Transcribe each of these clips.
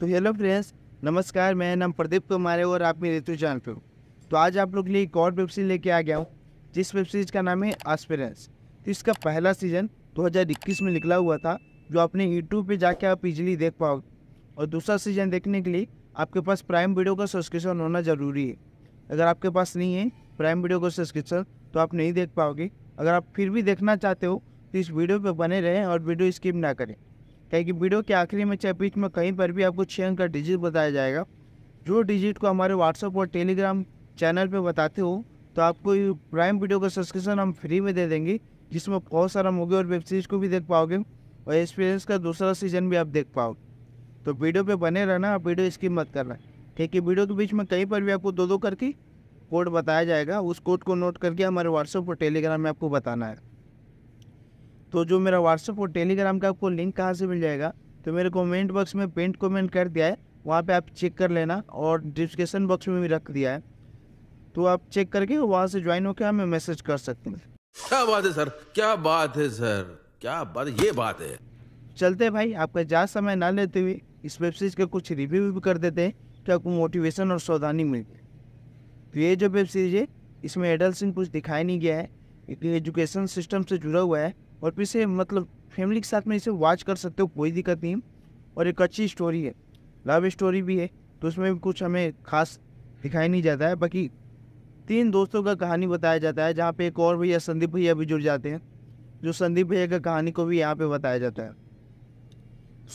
तो hello friends नमस्कार मैं नाम प्रदीप कुमार है और आप मेरे ऋतु चैनल पे हो तो आज आप लोग लिए एक और वेब सीरीज लेके आ गया हूँ जिस वेब सीरीज का नाम है एस्पेरेंस तो इसका पहला सीज़न 2021 में निकला हुआ था जो आपने यूट्यूब पे जाके आप इजीली देख पाओगे और दूसरा सीज़न देखने के लिए आपके पास प्राइम वीडियो का सब्सक्रिप्शन होना ज़रूरी है अगर आपके पास नहीं है प्राइम वीडियो का सब्सक्रिप्शन तो आप नहीं देख पाओगे अगर आप फिर भी देखना चाहते हो तो इस वीडियो पर बने रहें और वीडियो स्किप ना करें क्या कि वीडियो के आखिरी में चाहे बीच में कहीं पर भी आपको छः अंक का डिजिट बताया जाएगा जो डिजिट को हमारे व्हाट्सअप और टेलीग्राम चैनल पर बताते हो तो आपको प्राइम वीडियो का सब्सक्रिप्शन हम फ्री में दे देंगे जिसमें बहुत सारा मूवी और वेब सीरीज़ को भी देख पाओगे और एक्सपीरियंस का दूसरा सीजन भी आप देख पाओगे तो वीडियो पे बने रहना आप वीडियो स्किप मत करना ठीक है वीडियो के बीच में कहीं पर भी आपको दो दो करके कोड बताया जाएगा उस कोड को नोट करके हमारे व्हाट्सएप और टेलीग्राम में आपको बताना है तो जो मेरा व्हाट्सअप और टेलीग्राम का आपको लिंक कहाँ से मिल जाएगा तो मेरे कमेंट बॉक्स में पेंट कमेंट कर दिया है वहाँ पे आप चेक कर लेना और डिस्क्रिप्शन बॉक्स में भी रख दिया है तो आप चेक करके वहाँ से ज्वाइन होकर हमें मैसेज कर सकते हैं क्या बात है सर क्या बात है सर क्या बात ये बात है चलते भाई आपका ज़्यादा समय ना लेते हुए इस वेब सीरीज़ का कुछ रिव्यू भी कर देते हैं कि तो आपको मोटिवेशन और सावधानी मिलती तो ये जो वेब सीरीज़ है इसमें एडल्ट कुछ दिखाया नहीं गया है एजुकेशन सिस्टम से जुड़ा हुआ है और फिर से मतलब फैमिली के साथ में इसे वॉच कर सकते हो कोई दिक्कत नहीं और एक अच्छी स्टोरी है लव स्टोरी भी है तो उसमें कुछ हमें खास दिखाई नहीं जाता है बाकी तीन दोस्तों का कहानी बताया जाता है जहाँ पे एक और भैया संदीप भैया भी जुड़ जाते हैं जो संदीप भैया का कहानी को भी यहाँ पे बताया जाता है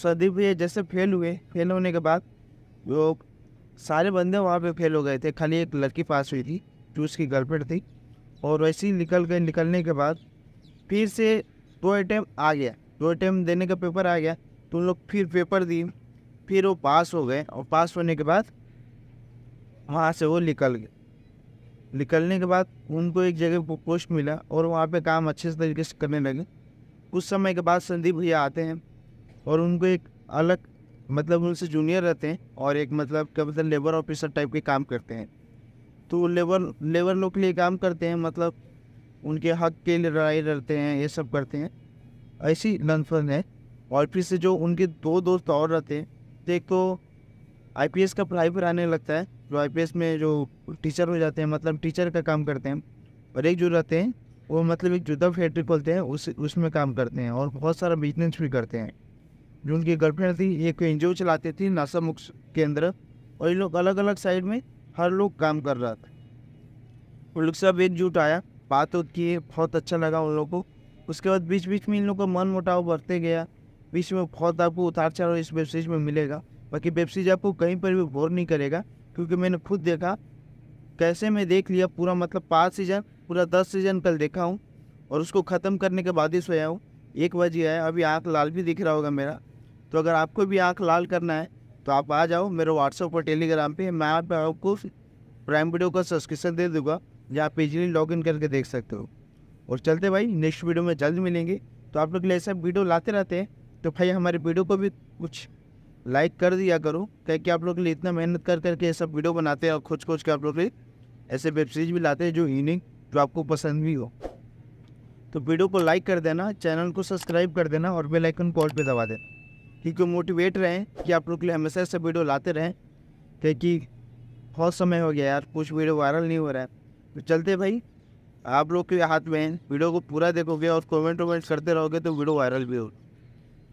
संदीप भैया जैसे फेल हुए फेल होने के बाद वो सारे बंदे वहाँ पे फेल हो गए थे खाली एक लड़की पास हुई थी जो उसकी गर्लफ्रेंड थी और वैसे ही निकल गए निकलने के बाद फिर से दो अटैम्प आ गया दो अटैम्प देने का पेपर आ गया तो उन लोग फिर पेपर दिए फिर वो पास हो गए और पास होने के बाद वहाँ से वो निकल गए निकलने के बाद उनको एक जगह पर पोस्ट मिला और वहाँ पे काम अच्छे से तरीके से करने लगे कुछ समय के बाद संदीप भैया आते हैं और उनको एक अलग मतलब उनसे जूनियर रहते हैं और एक मतलब क्या मतलब लेबर ऑफिसर टाइप के काम करते हैं तो लेबर लेबर लोग के लिए काम करते हैं मतलब उनके हक के लिए लड़ाई लड़ते हैं ये सब करते हैं ऐसी लनफन है और फिर से जो उनके दो दोस्त और रहते हैं तो एक तो एस का पढ़ाई पर आने लगता है जो एस में जो टीचर हो जाते हैं मतलब टीचर का काम करते हैं और एक जो रहते हैं वो मतलब एक जुदा फैक्ट्री खोलते हैं उस उसमें काम करते हैं और बहुत सारा बिजनेस भी करते हैं जो उनकी गर्लफ्रेंड थी एक एन चलाती थी नासा मुक्त केंद्र और ये लोग अलग अलग साइड में हर लोग काम कर रहा था उन लोग सब एकजुट आया बात होती किए बहुत अच्छा लगा उन लोगों को उसके बाद बीच बीच में इन लोगों का मन मोटाव बढ़ते गया बीच में बहुत आपको उतार चढ़ाव इस वेब सीरीज में मिलेगा बाकी वेब सीरीज आपको कहीं पर भी बोर नहीं करेगा क्योंकि मैंने खुद देखा कैसे मैं देख लिया पूरा मतलब पाँच सीजन पूरा दस सीजन कल देखा हूँ और उसको ख़त्म करने के बाद ही सोया हूँ एक बजे है अभी आँख लाल भी दिख रहा होगा मेरा तो अगर आपको भी आँख लाल करना है तो आप आ जाओ मेरे व्हाट्सएप और टेलीग्राम पे मैं आप आपको प्राइम वीडियो का सब्सक्रिप्शन दे दूँगा या आप इजीली लॉग इन करके देख सकते हो और चलते भाई नेक्स्ट वीडियो में जल्द मिलेंगे तो आप लोग के लिए ऐसा वीडियो लाते रहते हैं तो भाई हमारे वीडियो को भी कुछ लाइक कर दिया करो क्या आप लोग के लिए इतना मेहनत कर करके ये सब वीडियो बनाते हैं और खोज खोज के आप लोग के लिए ऐसे वेब सीरीज भी लाते हैं जो यूनिंग जो आपको पसंद भी हो तो वीडियो को लाइक कर देना चैनल को सब्सक्राइब कर देना और बेल आइकन कॉल पे दबा देना क्योंकि मोटिवेट रहें कि आप लोग के लिए हमेशा ऐसे वीडियो लाते रहें क्योंकि बहुत समय हो गया यार कुछ वीडियो वायरल नहीं हो रहा है तो चलते भाई आप लोग के हाथ में वीडियो को पूरा देखोगे और कमेंट वमेंट करते रहोगे तो वीडियो वायरल भी हो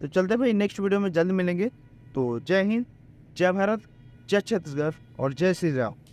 तो चलते भाई नेक्स्ट वीडियो में जल्द मिलेंगे तो जय हिंद जय भारत जय छत्तीसगढ़ और जय श्री राम